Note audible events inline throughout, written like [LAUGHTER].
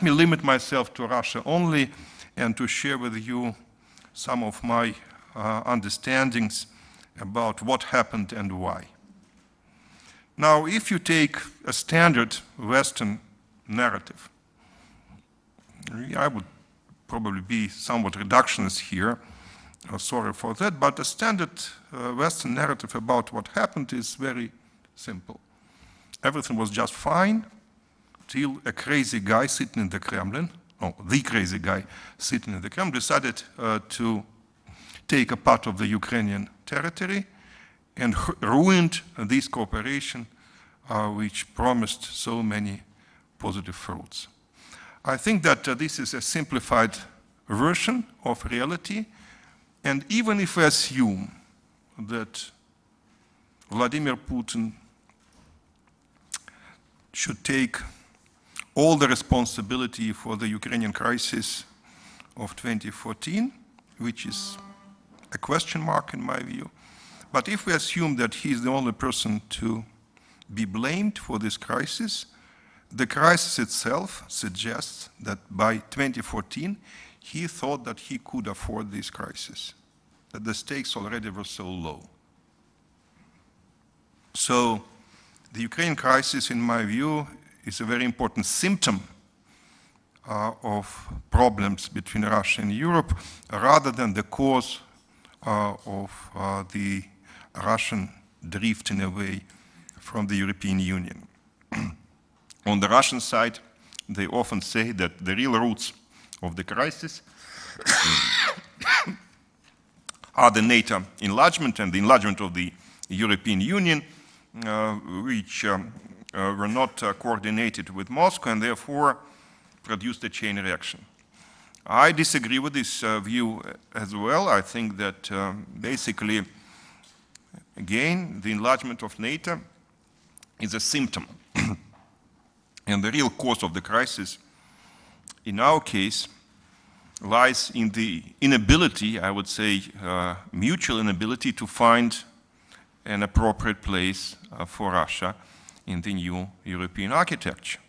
Let me limit myself to Russia only and to share with you some of my uh, understandings about what happened and why. Now, if you take a standard Western narrative, I would probably be somewhat reductionist here, uh, sorry for that, but the standard uh, Western narrative about what happened is very simple. Everything was just fine, Still, a crazy guy sitting in the Kremlin, or the crazy guy sitting in the Kremlin, decided uh, to take a part of the Ukrainian territory and ruined this cooperation, uh, which promised so many positive fruits. I think that uh, this is a simplified version of reality, and even if we assume that Vladimir Putin should take all the responsibility for the Ukrainian crisis of 2014, which is a question mark in my view. But if we assume that he is the only person to be blamed for this crisis, the crisis itself suggests that by 2014, he thought that he could afford this crisis, that the stakes already were so low. So the Ukraine crisis, in my view, is a very important symptom uh, of problems between Russia and Europe rather than the cause uh, of uh, the Russian drifting away from the European Union. [CLEARS THROAT] On the Russian side, they often say that the real roots of the crisis [COUGHS] are the NATO enlargement and the enlargement of the European Union, uh, which um, uh, were not uh, coordinated with Moscow and therefore produced a chain reaction. I disagree with this uh, view as well. I think that um, basically, again, the enlargement of NATO is a symptom. [COUGHS] and the real cause of the crisis, in our case, lies in the inability, I would say, uh, mutual inability to find an appropriate place uh, for Russia in the new European architecture.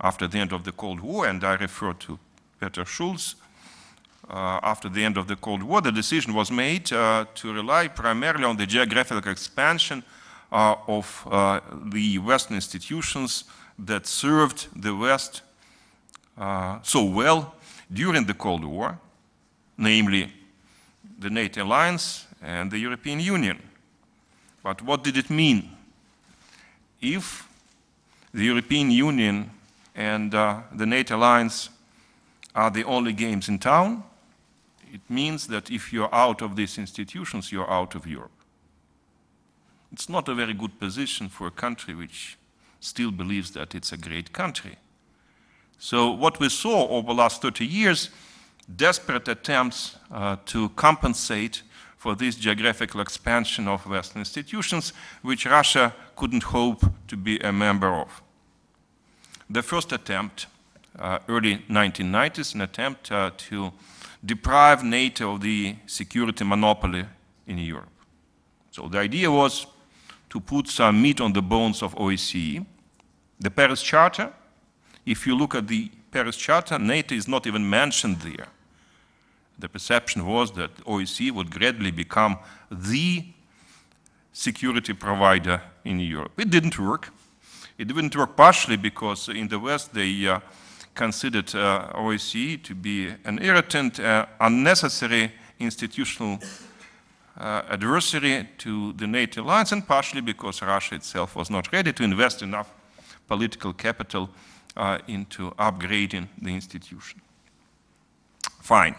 After the end of the Cold War, and I refer to Peter Schulz, uh, after the end of the Cold War, the decision was made uh, to rely primarily on the geographical expansion uh, of uh, the Western institutions that served the West uh, so well during the Cold War, namely the NATO alliance and the European Union. But what did it mean if the European Union and uh, the NATO alliance are the only games in town, it means that if you're out of these institutions, you're out of Europe. It's not a very good position for a country which still believes that it's a great country. So what we saw over the last 30 years, desperate attempts uh, to compensate for this geographical expansion of Western institutions, which Russia couldn't hope to be a member of. The first attempt, uh, early 1990s, an attempt uh, to deprive NATO of the security monopoly in Europe. So the idea was to put some meat on the bones of OSCE. The Paris Charter, if you look at the Paris Charter, NATO is not even mentioned there. The perception was that OSCE would gradually become the security provider in Europe. It didn't work. It didn't work partially because in the West they uh, considered uh, OSCE to be an irritant, uh, unnecessary institutional uh, adversary to the NATO alliance, and partially because Russia itself was not ready to invest enough political capital uh, into upgrading the institution. Fine.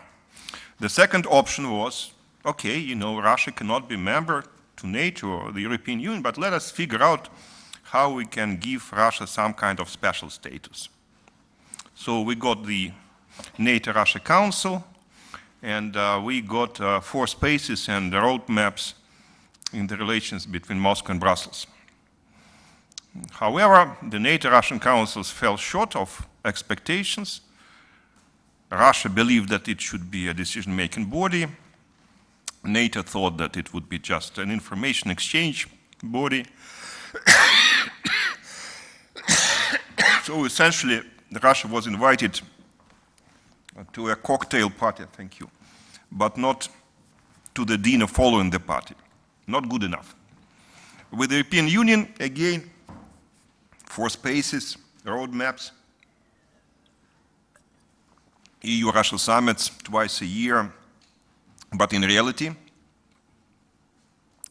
The second option was, okay, you know, Russia cannot be member to NATO or the European Union, but let us figure out how we can give Russia some kind of special status. So we got the NATO-Russia Council, and uh, we got uh, four spaces and roadmaps in the relations between Moscow and Brussels. However, the NATO-Russian councils fell short of expectations, Russia believed that it should be a decision-making body. NATO thought that it would be just an information exchange body. [COUGHS] so essentially, Russia was invited to a cocktail party, thank you, but not to the dinner following the party. Not good enough. With the European Union, again, four spaces, roadmaps, EU-Russia summits twice a year, but in reality,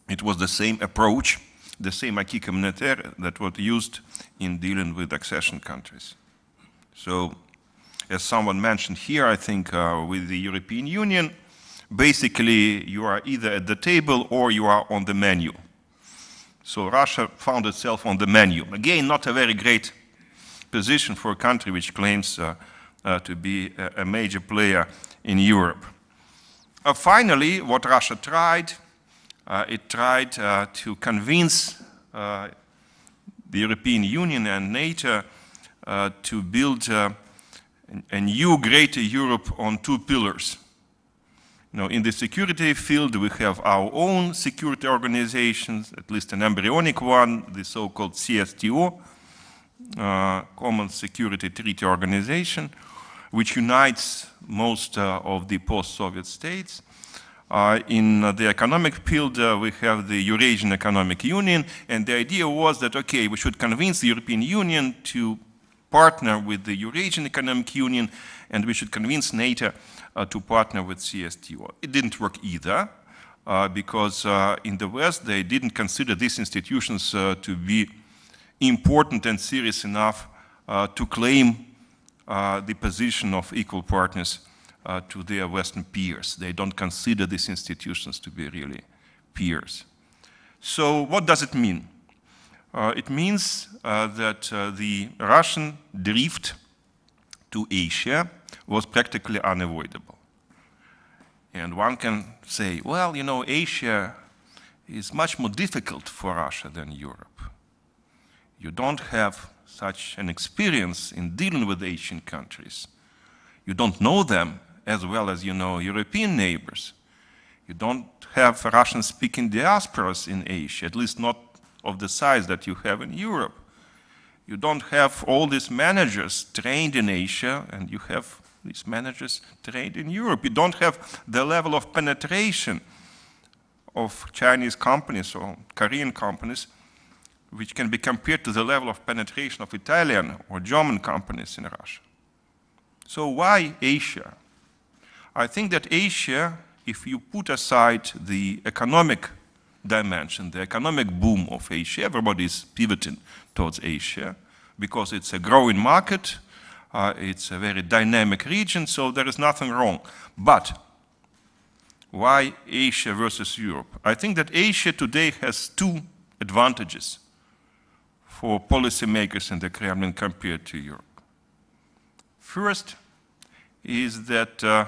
it was the same approach, the same acquis communautaire that was used in dealing with accession countries. So, as someone mentioned here, I think uh, with the European Union, basically you are either at the table or you are on the menu. So Russia found itself on the menu. Again, not a very great position for a country which claims uh, uh, to be a, a, major player in Europe. Uh, finally, what Russia tried, uh, it tried uh, to convince uh, the European Union and NATO to build a, a new greater Europe on two pillars. Now, in the security field, we have our own security organizations, at least an embryonic one, the so-called CSTO, uh, Common Security Treaty Organization, which unites most uh, of the post-Soviet states. Uh, in the economic field, uh, we have the Eurasian Economic Union, and the idea was that, okay, we should convince the European Union to partner with the Eurasian Economic Union, and we should convince NATO uh, to partner with CSTO. It didn't work either, uh, because uh, in the West, they didn't consider these institutions to be important and serious enough to claim uh, the position of equal partners uh, to their Western peers. They don't consider these institutions to be really peers. So what does it mean? Uh, it means that the Russian drift to Asia was practically unavoidable. And one can say, well, you know, Asia is much more difficult for Russia than Europe. You don't have such an experience in dealing with Asian countries. You don't know them as well as you know European neighbors. You don't have Russian-speaking diasporas in Asia, at least not of the size that you have in Europe. You don't have all these managers trained in Asia, and you have these managers trained in Europe. You don't have the level of penetration of Chinese companies or Korean companies which can be compared to the level of penetration of Italian or German companies in Russia. So why Asia? I think that Asia, if you put aside the economic dimension, the economic boom of Asia, everybody is pivoting towards Asia because it's a growing market, uh, it's a very dynamic region, so there is nothing wrong. But why Asia versus Europe? I think that Asia today has two advantages for policymakers in the Kremlin compared to Europe. First is that uh,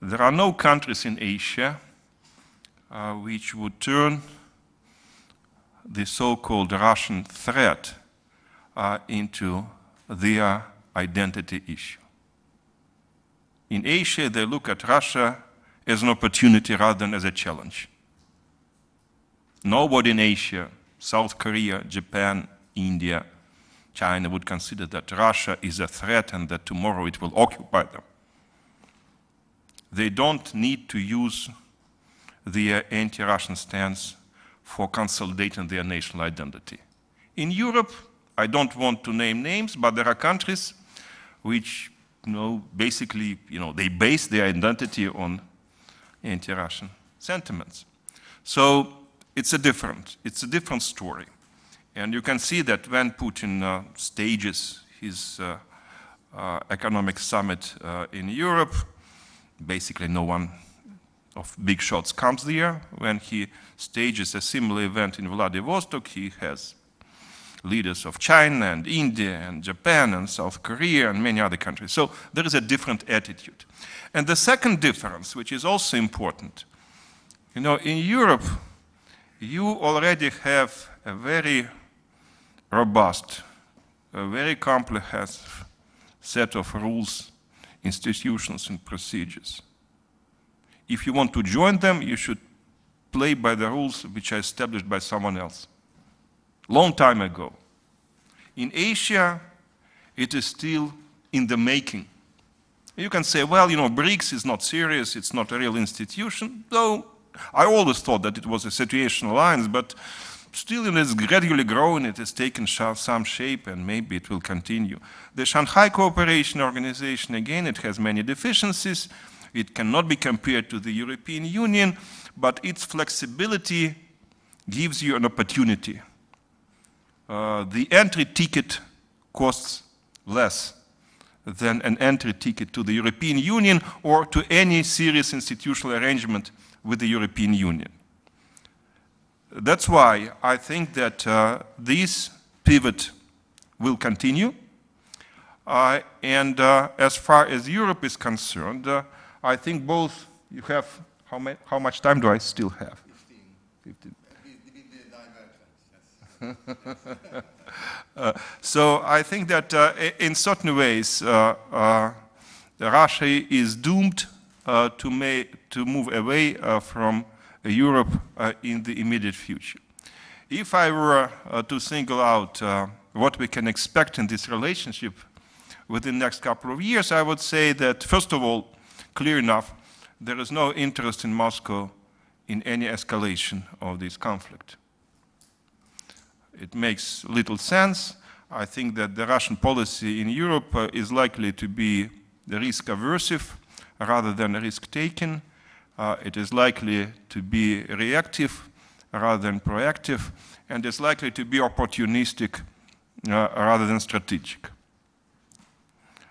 there are no countries in Asia uh, which would turn the so-called Russian threat uh, into their identity issue. In Asia, they look at Russia as an opportunity rather than as a challenge. Nobody in Asia South Korea, Japan, India, China would consider that Russia is a threat and that tomorrow it will occupy them. They don't need to use their anti-Russian stance for consolidating their national identity. In Europe, I don't want to name names, but there are countries which, you know, basically, you know, they base their identity on anti-Russian sentiments. So it's a different, it's a different story. And you can see that when Putin uh, stages his uh, uh, economic summit uh, in Europe, basically no one of big shots comes there. When he stages a similar event in Vladivostok, he has leaders of China and India and Japan and South Korea and many other countries. So there is a different attitude. And the second difference, which is also important, you know, in Europe, you already have a very robust, a very comprehensive set of rules, institutions, and procedures. If you want to join them, you should play by the rules which are established by someone else. Long time ago. In Asia, it is still in the making. You can say, well, you know, BRICS is not serious, it's not a real institution, though I always thought that it was a situational alliance, but still it is gradually growing, it has taken some shape, and maybe it will continue. The Shanghai Cooperation Organization, again, it has many deficiencies. It cannot be compared to the European Union, but its flexibility gives you an opportunity. Uh, the entry ticket costs less than an entry ticket to the European Union or to any serious institutional arrangement with the European Union. That's why I think that uh, this pivot will continue. Uh, and uh, as far as Europe is concerned, uh, I think both you have, how, ma how much time do I still have? 15. 15. Yes. [LAUGHS] Uh, so I think that uh, in certain ways, Russia is doomed to, to move away uh, from uh, Europe uh, in the immediate future. If I were to single out what we can expect in this relationship within the next couple of years, I would say that, first of all, clear enough, there is no interest in Moscow in any escalation of this conflict. It makes little sense. I think that the Russian policy in Europe uh, is likely to be risk aversive rather than risk taking. Uh, it is likely to be reactive rather than proactive, and it's likely to be opportunistic uh, rather than strategic.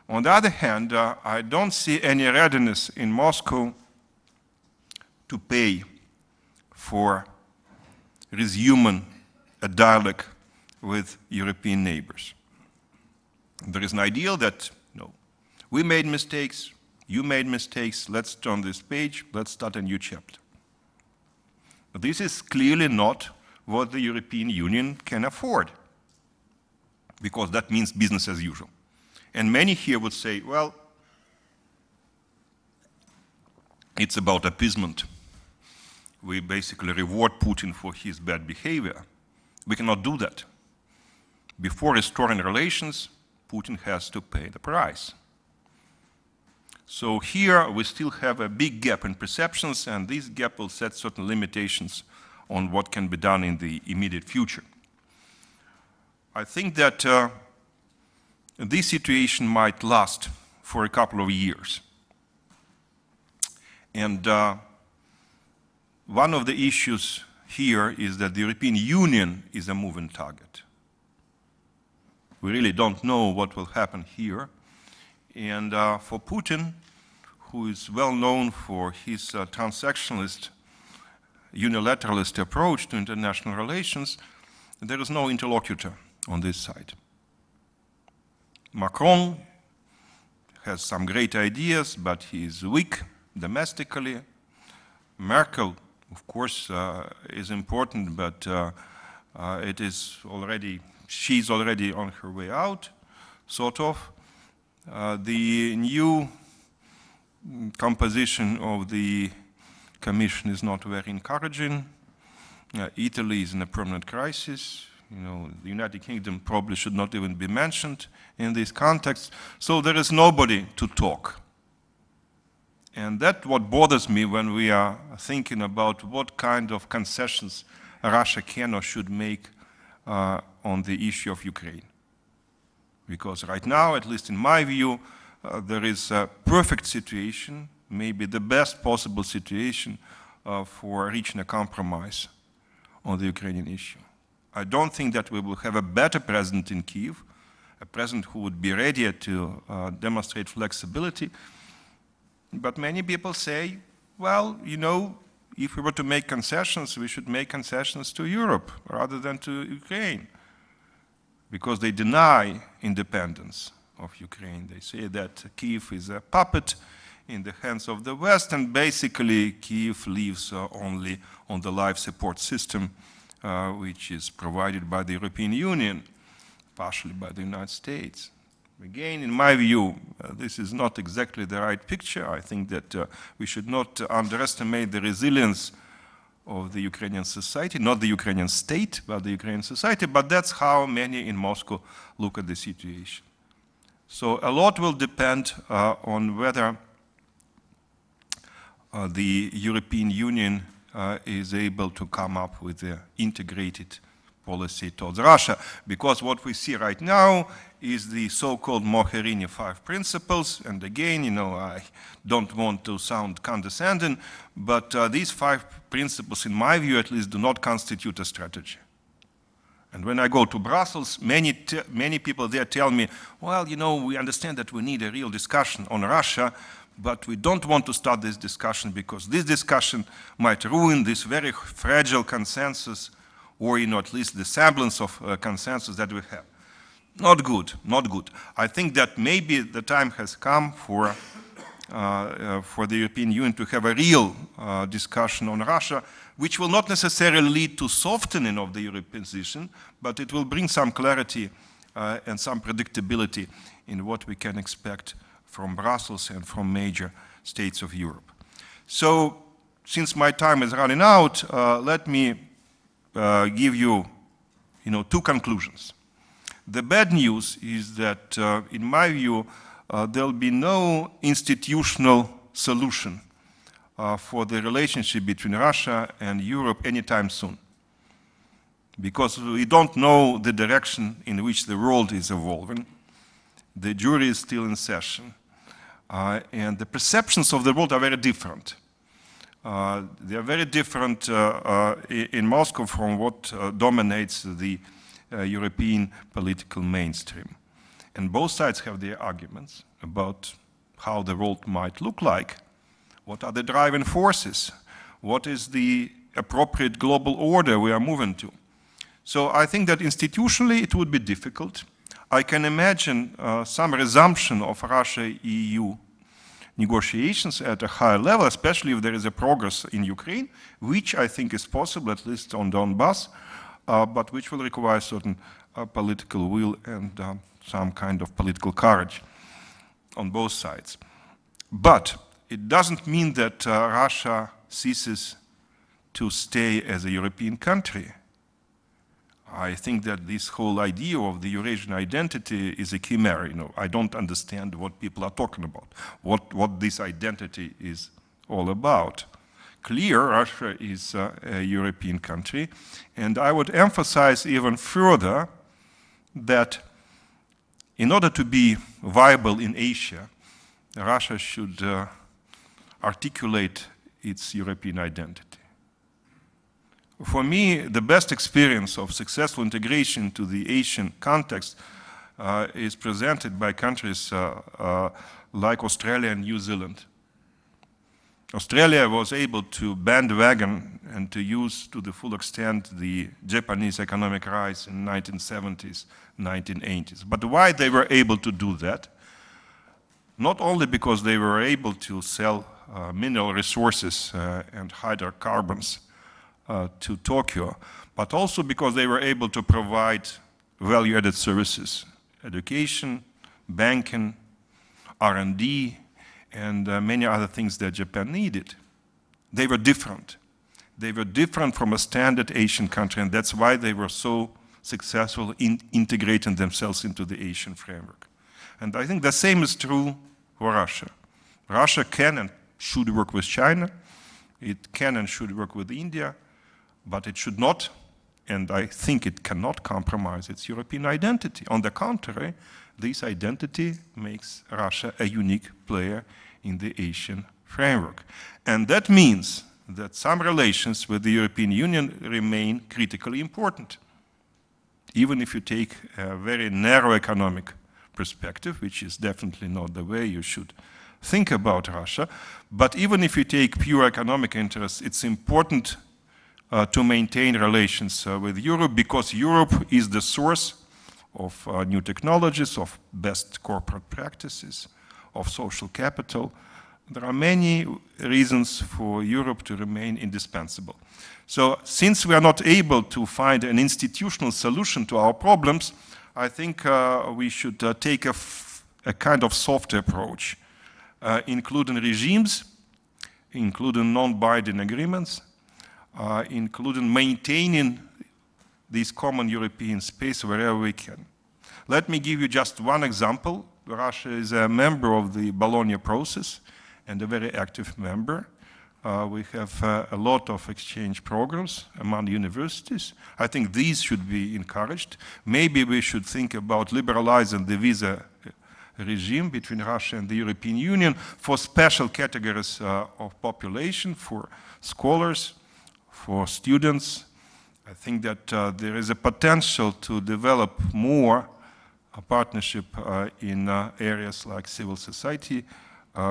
On the other hand, uh, I don't see any readiness in Moscow to pay for resuming a dialogue with European neighbors. There is an ideal that, no, we made mistakes, you made mistakes. Let's turn this page. Let's start a new chapter. this is clearly not what the European Union can afford, because that means business as usual. And many here would say, well, it's about appeasement. We basically reward Putin for his bad behavior. We cannot do that. Before restoring relations, Putin has to pay the price. So here we still have a big gap in perceptions, and this gap will set certain limitations on what can be done in the immediate future. I think that uh, this situation might last for a couple of years. And uh, one of the issues here is that the European Union is a moving target. We really don't know what will happen here and uh, for Putin, who is well known for his uh, transactionalist, unilateralist approach to international relations, there is no interlocutor on this side. Macron has some great ideas, but he is weak domestically. Merkel, of course, uh, is important, but uh, uh, it is already, she's already on her way out, sort of. Uh, the new composition of the Commission is not very encouraging. Uh, Italy is in a permanent crisis. You know, the United Kingdom probably should not even be mentioned in this context. So there is nobody to talk. And that what bothers me when we are thinking about what kind of concessions Russia can or should make uh, on the issue of Ukraine. Because right now, at least in my view, uh, there is a perfect situation, maybe the best possible situation uh, for reaching a compromise on the Ukrainian issue. I don't think that we will have a better president in Kiev, a president who would be ready to uh, demonstrate flexibility. But many people say, well, you know, if we were to make concessions, we should make concessions to Europe rather than to Ukraine because they deny independence of Ukraine. They say that Kiev is a puppet in the hands of the West, and basically Kiev lives uh, only on the life support system, uh, which is provided by the European Union, partially by the United States. Again, in my view, uh, this is not exactly the right picture. I think that uh, we should not underestimate the resilience of the Ukrainian society, not the Ukrainian state, but the Ukrainian society, but that's how many in Moscow look at the situation. So a lot will depend uh, on whether uh, the European Union uh, is able to come up with an integrated policy towards Russia. Because what we see right now is the so-called Mogherini Five Principles. And again, you know, I don't want to sound condescending, but uh, these five principles, in my view at least, do not constitute a strategy. And when I go to Brussels, many, many people there tell me, well, you know, we understand that we need a real discussion on Russia, but we don't want to start this discussion because this discussion might ruin this very fragile consensus or you know, at least the semblance of uh, consensus that we have. Not good, not good. I think that maybe the time has come for, uh, uh, for the European Union to have a real uh, discussion on Russia, which will not necessarily lead to softening of the European position, but it will bring some clarity uh, and some predictability in what we can expect from Brussels and from major states of Europe. So, since my time is running out, uh, let me uh, give you, you know, two conclusions. The bad news is that, uh, in my view, uh, there'll be no institutional solution uh, for the relationship between Russia and Europe anytime soon, because we don't know the direction in which the world is evolving. The jury is still in session, uh, and the perceptions of the world are very different. Uh, they are very different uh, uh, in Moscow from what dominates the European political mainstream. And both sides have their arguments about how the world might look like, what are the driving forces, what is the appropriate global order we are moving to. So I think that institutionally it would be difficult. I can imagine uh, some resumption of Russia-EU negotiations at a higher level, especially if there is a progress in Ukraine, which I think is possible, at least on Donbass, uh, but which will require certain uh, political will and uh, some kind of political courage on both sides. But it doesn't mean that uh, Russia ceases to stay as a European country. I think that this whole idea of the Eurasian identity is a chimera. You know, I don't understand what people are talking about, what, what this identity is all about. Clear, Russia is uh, a European country, and I would emphasize even further that in order to be viable in Asia, Russia should uh, articulate its European identity. For me, the best experience of successful integration to the Asian context uh, is presented by countries uh, uh, like Australia and New Zealand. Australia was able to bandwagon and to use to the full extent the Japanese economic rise in 1970s, 1980s. But why they were able to do that? Not only because they were able to sell uh, mineral resources uh, and hydrocarbons, uh, to Tokyo, but also because they were able to provide value-added services, education, banking, R&D, and uh, many other things that Japan needed. They were different. They were different from a standard Asian country, and that's why they were so successful in integrating themselves into the Asian framework. And I think the same is true for Russia. Russia can and should work with China. It can and should work with India but it should not, and I think it cannot compromise its European identity. On the contrary, this identity makes Russia a unique player in the Asian framework. And that means that some relations with the European Union remain critically important. Even if you take a very narrow economic perspective, which is definitely not the way you should think about Russia, but even if you take pure economic interests, it's important uh, to maintain relations uh, with Europe because Europe is the source of uh, new technologies, of best corporate practices, of social capital. There are many reasons for Europe to remain indispensable. So since we are not able to find an institutional solution to our problems, I think uh, we should uh, take a kind of soft approach, uh, including regimes, including non-binding agreements, uh, including maintaining this common European space wherever we can. Let me give you just one example. Russia is a member of the Bologna process and a very active member. Uh, we have uh, a lot of exchange programs among universities. I think these should be encouraged. Maybe we should think about liberalizing the visa uh, regime between Russia and the European Union for special categories uh, of population, for scholars, for students. I think that uh, there is a potential to develop more a uh, partnership uh, in uh, areas like civil society,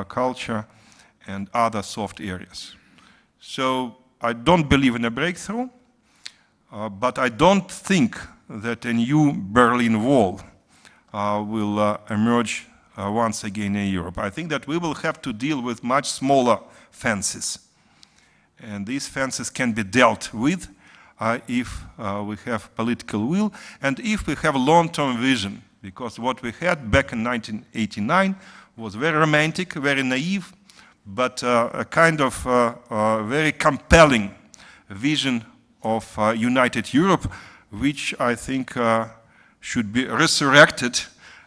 culture, and other soft areas. So I don't believe in a breakthrough, but I don't think that a new Berlin Wall will emerge once again in Europe. I think that we will have to deal with much smaller fences and these fences can be dealt with uh, if uh, we have political will and if we have a long-term vision, because what we had back in 1989 was very romantic, very naive, but uh, a kind of uh, uh, very compelling vision of uh, united Europe, which I think should be resurrected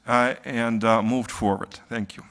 and moved forward. Thank you.